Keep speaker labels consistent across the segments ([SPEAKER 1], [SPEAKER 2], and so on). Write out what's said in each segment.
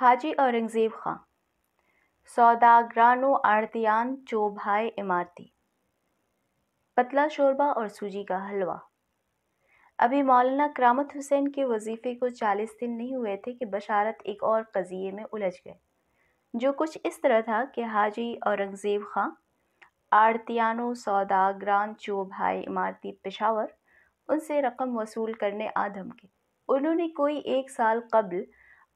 [SPEAKER 1] हाजी औरंगज़ेब खां सौदागरानो चो चोभाए इमारती पतला शोरबा और सूजी का हलवा अभी मौलाना करामत हुसैन के वजीफ़े को चालीस दिन नहीं हुए थे कि बशारत एक और कज़िए में उलझ गए जो कुछ इस तरह था कि हाजी औरंगज़ेब खां आड़तियानो सौदागरान चोभाए इमारती पेशावर उनसे रकम वसूल करने आ धमके उन्होंने कोई एक साल कबल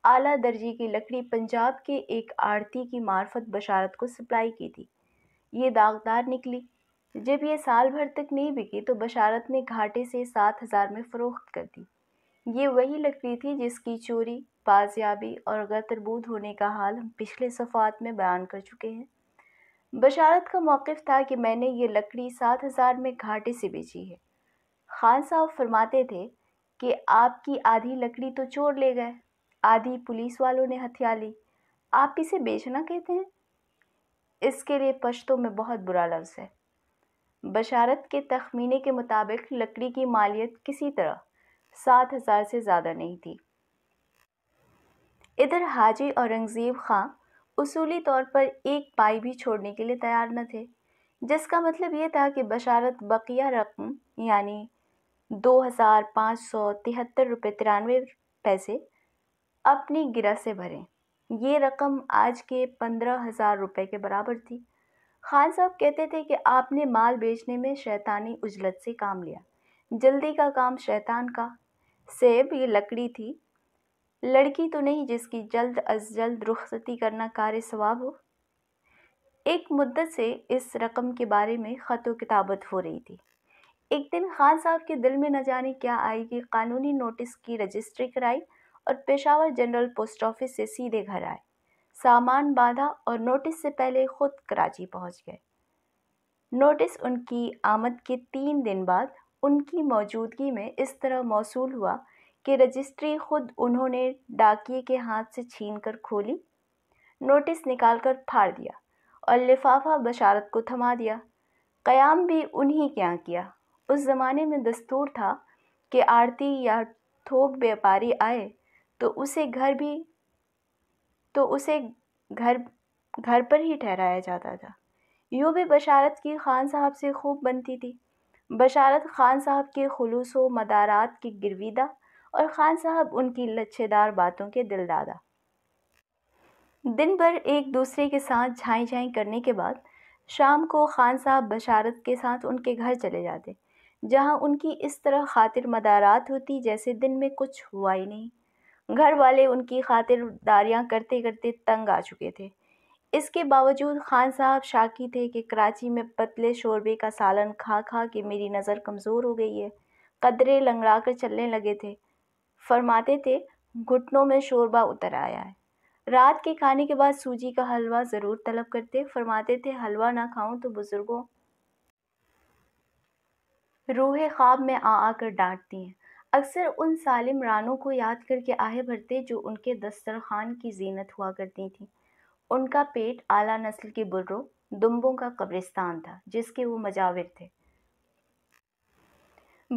[SPEAKER 1] आला दर्जे की लकड़ी पंजाब के एक आड़ती की मार्फत बशारत को सप्लाई की थी ये दागदार निकली जब ये साल भर तक नहीं बिकी तो बशारत ने घाटे से सात हज़ार में फ़रोख्त कर दी ये वही लकड़ी थी जिसकी चोरी बाजियाबी और गतरबूद होने का हाल हम पिछले सफ़ात में बयान कर चुके हैं बशारत का मौक़ था कि मैंने ये लकड़ी सात हज़ार में घाटे से बेची है खान साहब फरमाते थे कि आपकी आधी लकड़ी तो चोर ले गए आधी पुलिस वालों ने हथिया ली आप इसे बेचना कहते हैं इसके लिए पश्तों में बहुत बुरा लफ्ज़ है बशारत के तखमीने के मुताबिक लकड़ी की मालियत किसी तरह सात हज़ार से ज़्यादा नहीं थी इधर हाजी औरंगज़ेब खां उसूली तौर पर एक पाई भी छोड़ने के लिए तैयार न थे जिसका मतलब ये था कि बशारत बकिया रकम यानी दो हज़ार पाँच सौ तिहत्तर रुपये तिरानवे पैसे अपनी गिरा से भरें ये रकम आज के पंद्रह हज़ार रुपये के बराबर थी खान साहब कहते थे कि आपने माल बेचने में शैतानी उजलत से काम लिया जल्दी का काम शैतान का सेब ये लकड़ी थी लड़की तो नहीं जिसकी जल्द अज जल्द रुखसती करना कार्य सवाब हो एक मुद्दत से इस रकम के बारे में ख़त किताबत हो रही थी एक दिन खान साहब के दिल में न जाने क्या आई कि कानूनी नोटिस की रजिस्ट्री कराई और पेशावर जनरल पोस्ट ऑफिस से सीधे घर आए सामान बांधा और नोटिस से पहले खुद कराची पहुंच गए नोटिस उनकी आमद के तीन दिन बाद उनकी मौजूदगी में इस तरह मौसू हुआ कि रजिस्ट्री खुद उन्होंने डाकिए के हाथ से छीन कर खोली नोटिस निकाल कर फाड़ दिया और लिफाफा बशारत को थमा दिया क़याम भी उन्हीं के यहाँ किया उस ज़माने में दस्तूर था कि आरती या थोक व्यापारी आए तो उसे घर भी तो उसे घर घर पर ही ठहराया जाता था यूँ भी बशारत की ख़ान साहब से खूब बनती थी बशारत ख़ान साहब के खलूस व मदारात की गिरविदा और ख़ान साहब उनकी लच्छेदार बातों के दिलदादा दिन भर एक दूसरे के साथ झाई झाई करने के बाद शाम को खान साहब बशारत के साथ उनके घर चले जाते जहाँ उनकी इस तरह खातिर मदारात होती जैसे दिन में कुछ हुआ ही नहीं घर वाले उनकी खातिरदारियाँ करते करते तंग आ चुके थे इसके बावजूद खान साहब शाकी थे कि कराची में पतले शोरबे का सालन खा खा के मेरी नज़र कमज़ोर हो गई है कदरे लंगड़ा कर चलने लगे थे फरमाते थे घुटनों में शोरबा उतर आया है रात के खाने के बाद सूजी का हलवा ज़रूर तलब करते फरमाते थे हलवा ना खाऊं तो बुज़ुर्गों रूहे ख्वाब में आ आकर डांटती हैं अक्सर उन सालिम रानों को याद करके आहे भरते जो उनके दस्तरखान की जीनत हुआ करती थीं उनका पेट आला नस्ल के बुर्रों दुम्बों का कब्रिस्तान था जिसके वो मजाविर थे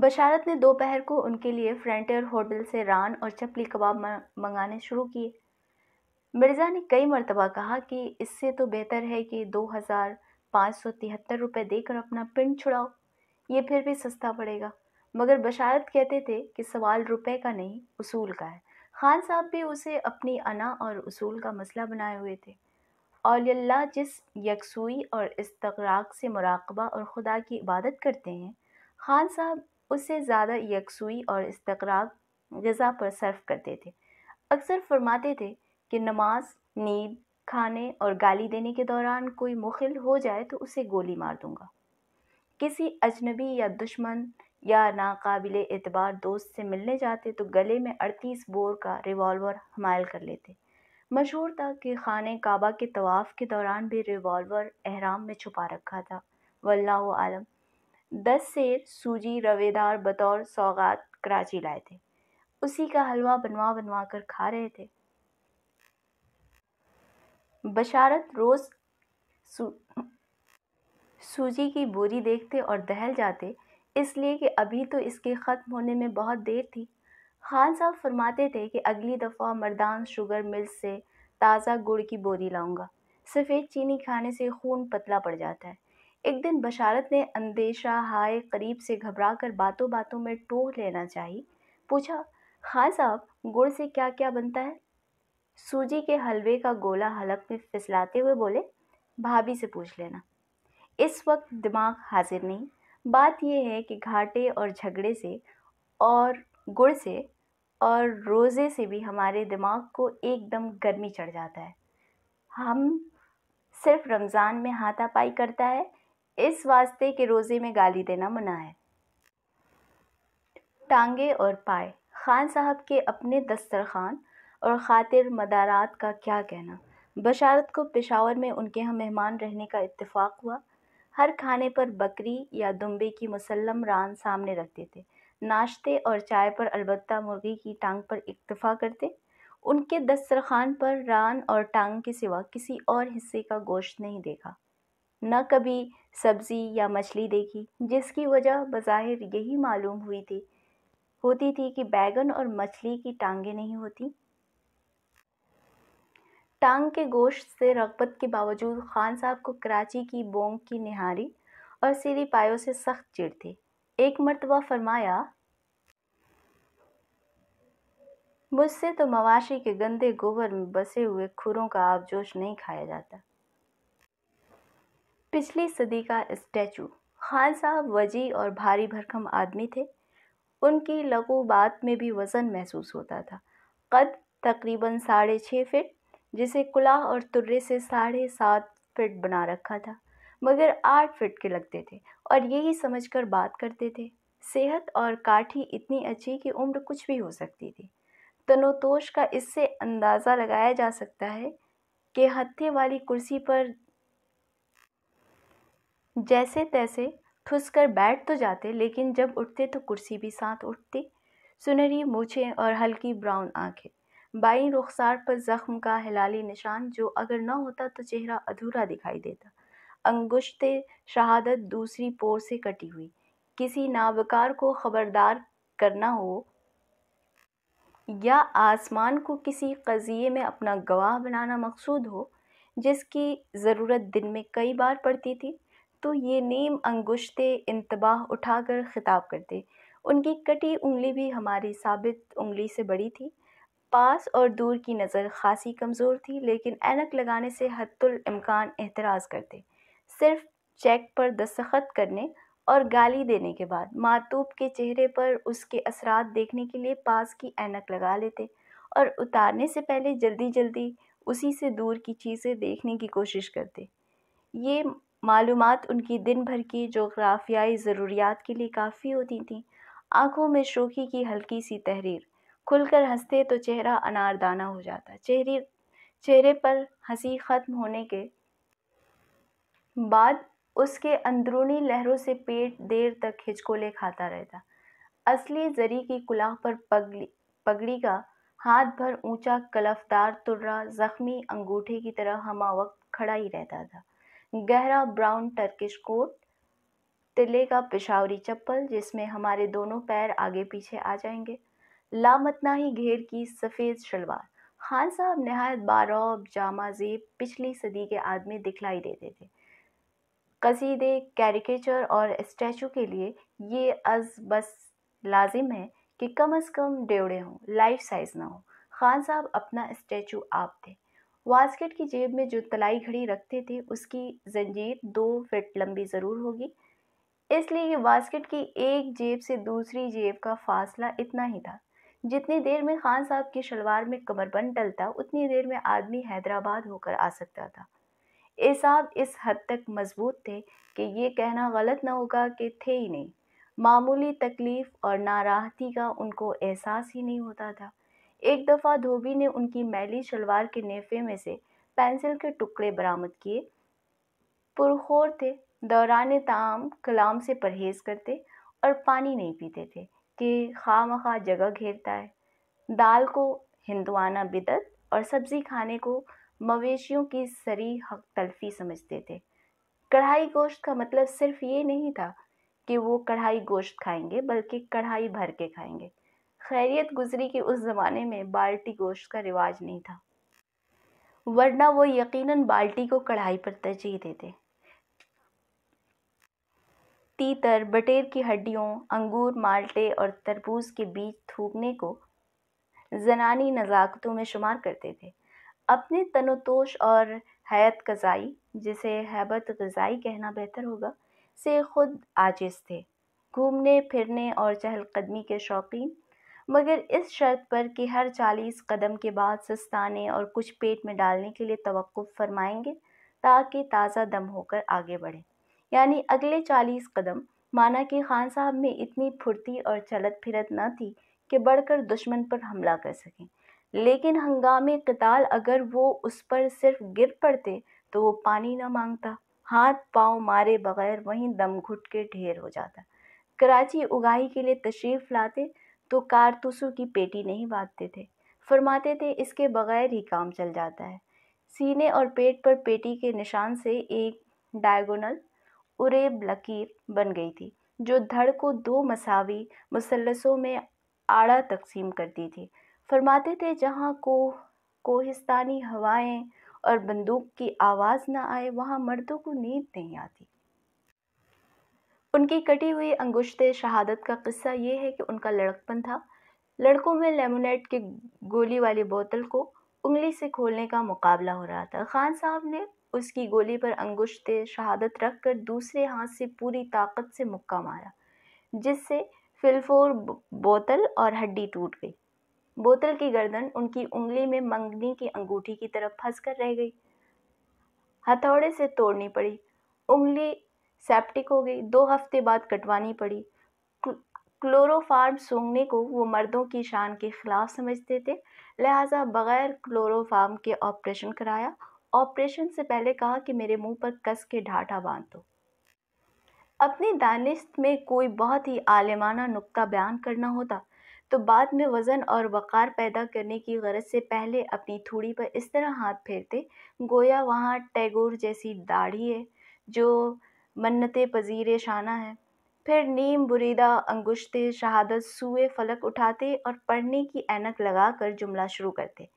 [SPEAKER 1] बशारत ने दोपहर को उनके लिए फ्रंटियर होटल से रान और चपली कबाब मंगाने शुरू किए मिर्ज़ा ने कई मरतबा कहा कि इससे तो बेहतर है कि दो हज़ार पाँच सौ तिहत्तर रुपये देकर अपना पिंड छुड़ाओ ये फिर भी सस्ता पड़ेगा मगर बशारत कहते थे कि सवाल रुपए का नहीं उसूल का है खान साहब भी उसे अपनी अना और उसूल का मसला बनाए हुए थे औल्ला जिस यकसुई और इस्तराक से मराकबा और खुदा की इबादत करते हैं खान साहब उससे ज़्यादा यकसुई और इस्तराक गज़ा पर सर्फ करते थे अक्सर फरमाते थे कि नमाज नींद खाने और गाली देने के दौरान कोई मुखिल हो जाए तो उसे गोली मार दूंगा किसी अजनबी या दुश्मन या नाकाबिल एतबार दोस्त से मिलने जाते तो गले में अड़तीस बोर का रिवॉल्वर हमायल कर लेते मशहूर था कि खान काबा के तवाफ़ के दौरान भी रिवॉल्वर अहराम में छुपा रखा था वल्ला आलम दस शेर सूजी रवेदार बतौर सौगात कराची लाए थे उसी का हलवा बनवा बनवा कर खा रहे थे बशारत रोज़ सू, सूजी की बोरी देखते और दहल जाते इसलिए कि अभी तो इसके ख़त्म होने में बहुत देर थी खान साहब फरमाते थे कि अगली दफ़ा मर्दान शुगर मिल्स से ताज़ा गुड़ की बोरी लाऊंगा सफ़ेद चीनी खाने से खून पतला पड़ जाता है एक दिन बशारत ने अंदेशा हाय करीब से घबरा कर बातों बातों में टोह लेना चाहिए पूछा खान साहब गुड़ से क्या क्या बनता है सूजी के हलवे का गोला हलक में फिसलाते हुए बोले भाभी से पूछ लेना इस वक्त दिमाग हाजिर नहीं बात यह है कि घाटे और झगड़े से और गुड़ से और रोज़े से भी हमारे दिमाग को एकदम गर्मी चढ़ जाता है हम सिर्फ रमज़ान में हाथापाई करता है इस वास्ते के रोज़े में गाली देना मना है टांगे और पाए खान साहब के अपने दस्तरखान और ख़ातिर मदारात का क्या कहना बशारत को पेशावर में उनके यहाँ मेहमान रहने का इत्तेफाक हुआ हर खाने पर बकरी या दुम्बे की मुसलम रान सामने रखते थे नाश्ते और चाय पर अलबत्ता मुर्गी की टांग पर इक्तफ़ा करते उनके दस्तरखान पर रान और टांग के सिवा किसी और हिस्से का गोश्त नहीं देखा न कभी सब्ज़ी या मछली देखी जिसकी वजह बज़ाहिर यही मालूम हुई थी होती थी कि बैगन और मछली की टांगें नहीं होती टांग के गोश्त से रगबत के बावजूद खान साहब को कराची की बोंग की निहारी और सीरी पायों से सख्त चिड़ थी एक मरतबा फरमाया मुझसे तो मवाशी के गंदे गोबर में बसे हुए खुरों का आबजोश नहीं खाया जाता पिछली सदी का स्टैचू खान साहब वजी और भारी भरकम आदमी थे उनकी लघु बात में भी वज़न महसूस होता था कद तकरीबन साढ़े छः फिट जिसे कुलाह और तुर्रे से साढ़े सात फिट बना रखा था मगर आठ फिट के लगते थे और यही समझकर बात करते थे सेहत और काठी इतनी अच्छी कि उम्र कुछ भी हो सकती थी तनोतोष का इससे अंदाज़ा लगाया जा सकता है कि हत्थे वाली कुर्सी पर जैसे तैसे ठुस कर बैठ तो जाते लेकिन जब उठते तो कुर्सी भी साथ उठती सुनहरी मूछें और हल्की ब्राउन आंखें बाईं रुखसार पर ज़ख्म का हिलाली निशान जो अगर न होता तो चेहरा अधूरा दिखाई देता अंगुश्त शहादत दूसरी पोर से कटी हुई किसी नाबकार को खबरदार करना हो या आसमान को किसी कज़िए में अपना गवाह बनाना मकसूद हो जिसकी ज़रूरत दिन में कई बार पड़ती थी तो ये नीम अंगुश्त इंतबाह उठाकर ख़िताब करते उनकी कटी उंगली भी हमारी साबित उंगली से बड़ी थी पास और दूर की नज़र खासी कमज़ोर थी लेकिन ऐनक लगाने से हतमकान एतराज़ करते सिर्फ चेक पर दस्तखत करने और गाली देने के बाद मातूब के चेहरे पर उसके असरात देखने के लिए पास की एनक लगा लेते और उतारने से पहले जल्दी जल्दी उसी से दूर की चीज़ें देखने की कोशिश करते ये मालूम उनकी दिन भर की जोग्राफियाई ज़रूरियात के लिए काफ़ी होती थी आँखों में शोखी की हल्की सी तहरीर खुलकर हंसते तो चेहरा अनारदाना हो जाता चेहरे चेहरे पर हंसी ख़त्म होने के बाद उसके अंदरूनी लहरों से पेट देर तक हिचकोले खाता रहता असली जरी की कुलाह पर पगली पगड़ी का हाथ भर ऊंचा कलफदार तुर्रा जख्मी अंगूठे की तरह हमा वक्त खड़ा ही रहता था गहरा ब्राउन टर्किश कोट तिले का पिशावरी चप्पल जिसमें हमारे दोनों पैर आगे पीछे आ जाएंगे लामतना ही घेर की सफ़ेद शलवार खान साहब नहायत बारौब जामा जेब पिछली सदी के आदमी दिखलाई देते थे कसीदे कैरिकेचर और स्टैचू के लिए ये अज बस लाजिम है कि कम अज़ कम डेवड़े हों लाइफ साइज़ ना हो खान साहब अपना स्टैचू आप थे वास्केट की जेब में जो तलाई घड़ी रखते थे उसकी जंजीर दो फिट लंबी ज़रूर होगी इसलिए ये वास्केट की एक जेब से दूसरी जेब का फासला इतना ही था जितनी देर में खान साहब की शलवार में कमरबंद डलता उतनी देर में आदमी हैदराबाद होकर आ सकता था ए साहब इस हद तक मजबूत थे कि ये कहना गलत ना होगा कि थे ही नहीं मामूली तकलीफ़ और नाराहती का उनको एहसास ही नहीं होता था एक दफ़ा धोबी ने उनकी मैली शलवार के नेफे में से पेंसिल के टुकड़े बरामद किए पुरखोर थे दौरान ताम कलाम से परहेज़ करते और पानी नहीं पीते थे कि खाम खा जगह घेरता है दाल को हिंदवाना बिदत और सब्ज़ी खाने को मवेशियों की सरी हक तलफी समझते थे कढ़ाई गोश्त का मतलब सिर्फ ये नहीं था कि वो कढ़ाई गोश्त खाएंगे बल्कि कढ़ाई भर के खाएंगे खैरियत गुजरी कि उस ज़माने में बाल्टी गोश्त का रिवाज नहीं था वरना वो यकीनन बाल्टी को कढ़ाई पर तरजीह देते तीतर बटेर की हड्डियों अंगूर माल्टे और तरबूज के बीज थूकने को ज़नानी नज़ाकतों में शुमार करते थे अपने तनोतोष और हैत कज़ाई जिसे हैबत गज़ाई कहना बेहतर होगा से खुद आजिज़ थे घूमने फिरने और चहलकदमी के शौकीन मगर इस शर्त पर कि हर चालीस कदम के बाद सस्ताने और कुछ पेट में डालने के लिए तवक़ फरमाएंगे ताकि ताज़ा दम होकर आगे बढ़ें यानी अगले चालीस कदम माना कि खान साहब में इतनी फुर्ती और चलत फिरत न थी कि बढ़कर दुश्मन पर हमला कर सकें लेकिन हंगामे कताल अगर वो उस पर सिर्फ गिर पड़ते तो वो पानी न मांगता हाथ पाँव मारे बगैर वहीं दम घुट के ढेर हो जाता कराची उगाही के लिए तशरीफ़ लाते तो कारतूसों की पेटी नहीं बांधते थे फरमाते थे इसके बगैर ही काम चल जाता है सीने और पेट पर पेटी के निशान से एक डायगोनल उरेब लकीर बन गई थी जो धड़ को दो मसावी मुसलसों में आड़ा तकसीम करती थी फरमाते थे जहाँ को कोहिस्तानी हवाएं और बंदूक की आवाज़ ना आए वहाँ मर्दों को नींद नहीं आती उनकी कटी हुई अंगुश्त शहादत का किस्सा ये है कि उनका लड़कपन था लड़कों में लेमोनेट के गोली वाली बोतल को उंगली से खोलने का मुकाबला हो रहा था खान साहब ने उसकी गोली पर अंगुश्ते शहादत रख कर दूसरे हाथ से पूरी ताकत से मुक्का मारा जिससे फिलफोर बोतल और हड्डी टूट गई बोतल की गर्दन उनकी उंगली में मंगनी की अंगूठी की तरफ फंस कर रह गई हथौड़े से तोड़नी पड़ी उंगली सेप्टिक हो गई दो हफ्ते बाद कटवानी पड़ी क्लोरोफार्म सूंघने को वो मर्दों की शान के खिलाफ समझते थे लिहाजा बगैर क्लोरोफार्म के ऑपरेशन कराया ऑपरेशन से पहले कहा कि मेरे मुंह पर कस के ढाठा बांध दो अपनी दानिश में कोई बहुत ही आलिमाना नुक्ता बयान करना होता तो बाद में वज़न और वक़ार पैदा करने की गरज से पहले अपनी थूड़ी पर इस तरह हाथ फेरते गोया वहाँ टैगोर जैसी दाढ़ी है जो मन्नत पजीर शाना है फिर नीम बुरीदा अंगुश्ते शहादत सूए फलक उठाते और पढ़ने की ऐनक लगाकर जुमला शुरू करते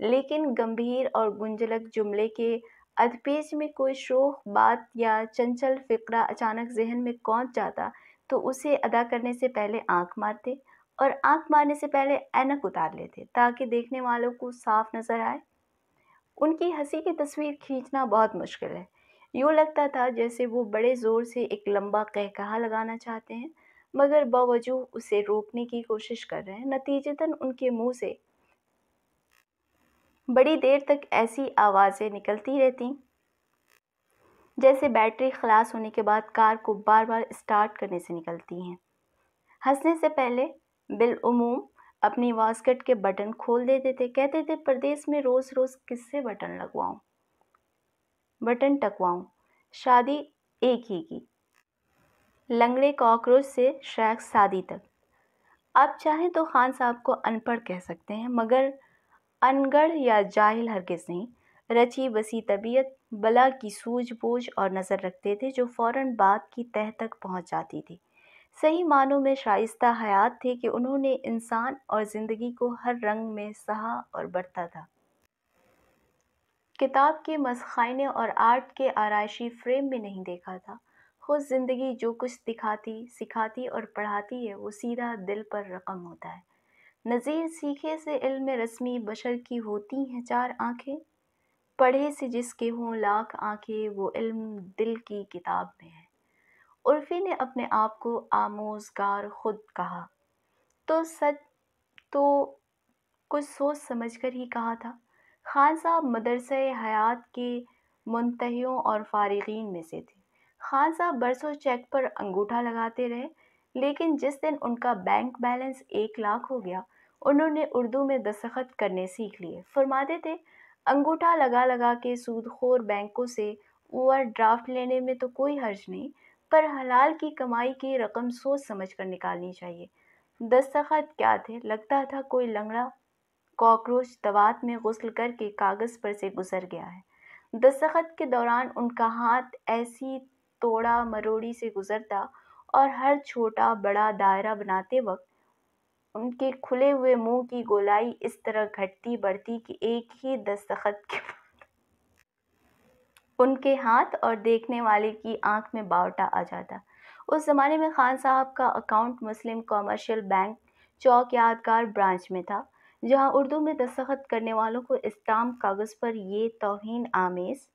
[SPEAKER 1] लेकिन गंभीर और गुंजलक जुमले के अधपेज में कोई शोक बात या चंचल फ़िक्रा अचानक जहन में कौंच जाता तो उसे अदा करने से पहले आंख मारते और आंख मारने से पहले ऐनक उतार लेते ताकि देखने वालों को साफ नज़र आए उनकी हंसी की तस्वीर खींचना बहुत मुश्किल है यूँ लगता था जैसे वो बड़े ज़ोर से एक लंबा कहकहा लगाना चाहते हैं मगर बावजूद उसे रोकने की कोशिश कर रहे हैं नतीजतन उनके मुंह से बड़ी देर तक ऐसी आवाज़ें निकलती रहती जैसे बैटरी खलास होने के बाद कार को बार बार स्टार्ट करने से निकलती हैं हंसने से पहले बिलूम अपनी वास्कट के बटन खोल देते थे कहते थे प्रदेश में रोज़ रोज़ किससे बटन लगवाऊं बटन टकवाऊं शादी एक ही की लंगड़े कॉकरोच से शेख शादी तक आप चाहें तो खान साहब को अनपढ़ कह सकते हैं मगर अनगढ़ या जाहिल हरगिज़ नहीं रची बसी तबीयत बला की सूझबूझ और नज़र रखते थे जो फौरन बात की तह तक पहुंच जाती थी सही मानों में शाइस्ता हयात थे कि उन्होंने इंसान और ज़िंदगी को हर रंग में सहा और बरता था किताब के मसखाइने और आर्ट के आरइशी फ्रेम में नहीं देखा था खुद ज़िंदगी जो कुछ दिखाती सिखाती और पढ़ाती है वो सीधा दिल पर रकम होता है नज़ीर सीखे से इल्म रस्मी बशर की होती हैं चार आँखें पढ़े से जिसके हों लाख आँखें वो इल्म दिल की किताब में है उर्फी ने अपने आप को आमोजगार खुद कहा तो सच तो कुछ सोच समझ कर ही कहा था खान साहब मदरसे हयात के मुंतहियों और फारगीन में से थे खान साहब बरसों चेक पर अंगूठा लगाते रहे लेकिन जिस दिन उनका बैंक बैलेंस एक लाख हो गया उन्होंने उर्दू में दस्तखत करने सीख लिए फरमाते थे अंगूठा लगा लगा के सूदखोर बैंकों से ओवर ड्राफ्ट लेने में तो कोई हर्ज नहीं पर हलाल की कमाई की रकम सोच समझ कर निकालनी चाहिए दस्तखत क्या थे लगता था कोई लंगड़ा कॉकरोच दवात में गसल करके कागज़ पर से गुजर गया है दस्तखत के दौरान उनका हाथ ऐसी तोड़ा मरोड़ी से गुजरता और हर छोटा बड़ा दायरा बनाते वक्त उनके खुले हुए मुंह की गोलाई इस तरह घटती बढ़ती कि एक ही दस्तखत के उनके हाथ और देखने वाले की आंख में बावटा आ जाता उस ज़माने में खान साहब का account Muslim commercial bank Chowk Yadgar branch में था जहां उर्दू में दस्तखत करने वालों को इस्लाम कागज़ पर ये तोहन आमेज़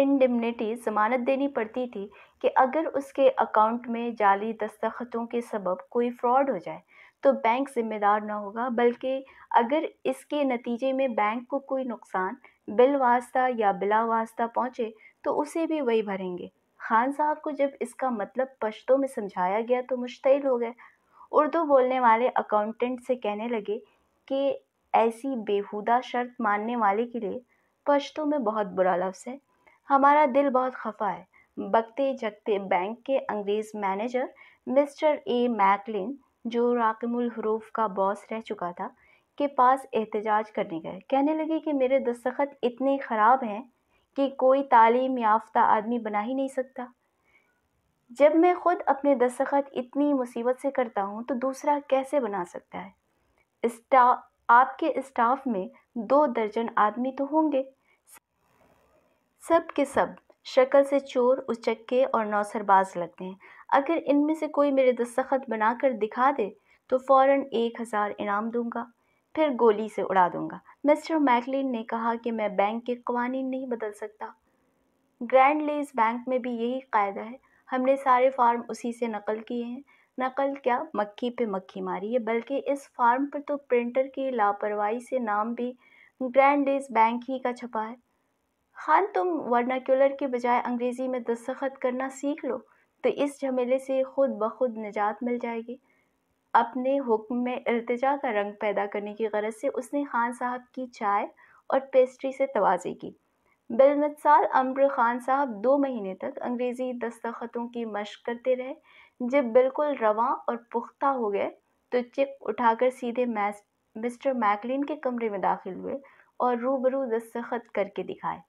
[SPEAKER 1] इंडिमनिटी ज़मानत देनी पड़ती थी कि अगर उसके अकाउंट में जाली दस्तखतों के सबब कोई फ्रॉड हो जाए तो बैंक ज़िम्मेदार ना होगा बल्कि अगर इसके नतीजे में बैंक को कोई नुकसान बिल वास्ता या बिला वास्ता पहुँचे तो उसे भी वही भरेंगे खान साहब को जब इसका मतलब पश्तों में समझाया गया तो मुश्तिल हो गए उर्दू बोलने वाले अकाउंटेंट से कहने लगे कि ऐसी बेहुदा शर्त मानने वाले के लिए पश्तों में बहुत बुरा लफ्ज़ है हमारा दिल बहुत खफा है बगते जगते बैंक के अंग्रेज़ मैनेजर मिस्टर ए मैकलिन जो राकमुल हरूफ का बॉस रह चुका था के पास एहतजाज करने गए कहने लगे कि मेरे दस्तखत इतने ख़राब हैं कि कोई तालीम याफ्ता आदमी बना ही नहीं सकता जब मैं ख़ुद अपने दस्तखत इतनी मुसीबत से करता हूँ तो दूसरा कैसे बना सकता है आपके स्टाफ में दो दर्जन आदमी तो होंगे सब के सब शक्ल से चोर उचक्के और नौसरबाज लगते हैं अगर इनमें से कोई मेरे दस्तखत बनाकर दिखा दे तो फ़ौर एक हज़ार इनाम दूंगा फिर गोली से उड़ा दूंगा मिस्टर मैकलिन ने कहा कि मैं बैंक के कवानीन नहीं बदल सकता ग्रैंड लेस बैंक में भी यही कायदा है हमने सारे फार्म उसी से नकल किए हैं नकल क्या मक्खी पे मक्खी मारी है बल्कि इस फार्म पर तो प्रिंटर की लापरवाही से नाम भी ग्रैंड लेस बैंक ही का छपा है खान तुम वर्नाक्यूलर के बजाय अंग्रेज़ी में दस्तखत करना सीख लो तो इस झमेले से खुद ब खुद निजात मिल जाएगी अपने हुक्म में अल्तजा का रंग पैदा करने की गरज से उसने खान साहब की चाय और पेस्ट्री से तोज़ी की बिलमसाल अम्र खान साहब दो महीने तक अंग्रेज़ी दस्तखतों की मशक करते रहे जब बिल्कुल रवा और पुख्ता हो गए तो चिक उठाकर सीधे मैस मिस्टर मैकलिन के कमरे में दाखिल हुए और रूबरू दस्तखत करके दिखाए